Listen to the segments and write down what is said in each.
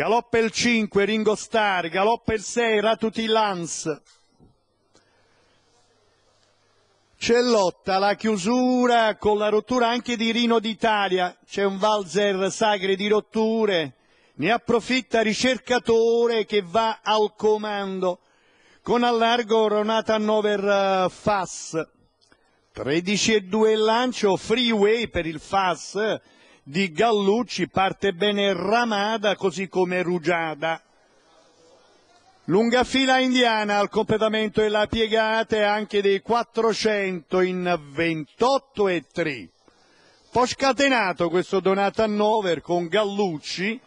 galoppa il 5 Ringo Starr, galoppa il 6 Ratuti Lance. C'è lotta, la chiusura con la rottura anche di Rino d'Italia, c'è un valzer sagre di rotture, ne approfitta ricercatore che va al comando con allargo Ronata Nover eh, Fass. 13 e 2 il lancio, freeway per il Fass, di Gallucci parte bene Ramada così come Rugiada. Lunga fila indiana al completamento della piegata anche dei 400 in 28 e 3. Po' scatenato questo Donato Hannover con Gallucci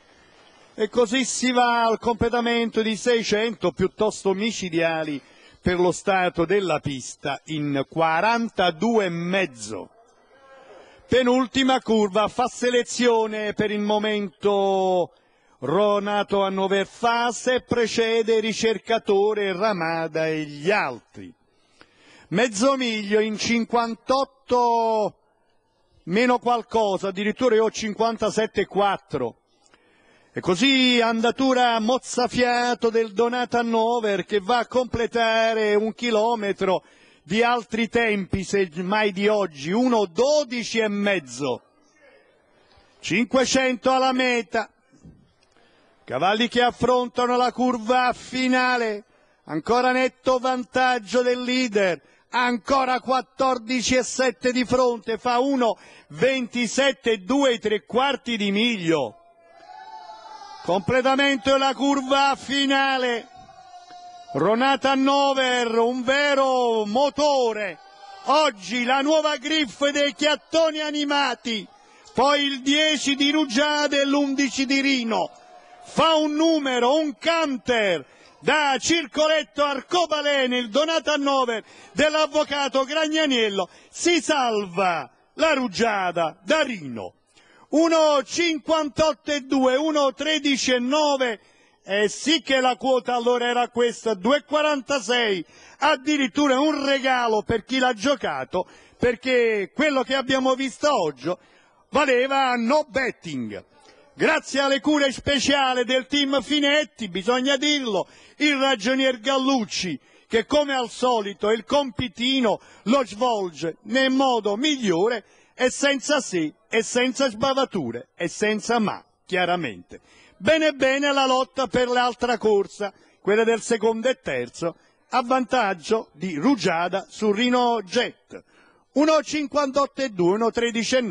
e così si va al completamento di 600 piuttosto micidiali per lo stato della pista in 42,5 penultima curva fa selezione per il momento Ronato Hannover Fase, precede Ricercatore Ramada e gli altri. Mezzo miglio in 58 meno qualcosa, addirittura io ho 57,4. E così andatura mozzafiato del Donata Hannover che va a completare un chilometro di altri tempi, se mai di oggi, 1-12 e mezzo. 500 alla meta, cavalli che affrontano la curva finale, ancora netto vantaggio del leader, ancora 14 e 7 di fronte, fa 1, 27 1,27,2 i tre quarti di miglio. Completamento della curva finale, Ronata Nover, un vero motore. Oggi la nuova griff dei chiattoni animati, poi il 10 di Rugiada e l'11 di Rino. Fa un numero, un canter, da Circoletto Arcobaleno, il donato a 9 dell'avvocato Gragnaniello, si salva la Rugiada da Rino. 1,58 e 2, 1,13 e 9 eh sì che la quota allora era questa, 2,46, addirittura un regalo per chi l'ha giocato, perché quello che abbiamo visto oggi valeva no betting. Grazie alle cure speciali del team Finetti, bisogna dirlo, il ragionier Gallucci, che come al solito il compitino lo svolge nel modo migliore e senza sì e senza sbavature e senza ma, chiaramente bene bene la lotta per l'altra corsa, quella del secondo e terzo, a vantaggio di Rugiada su Renault Jet. 1.58,2, 1.13,9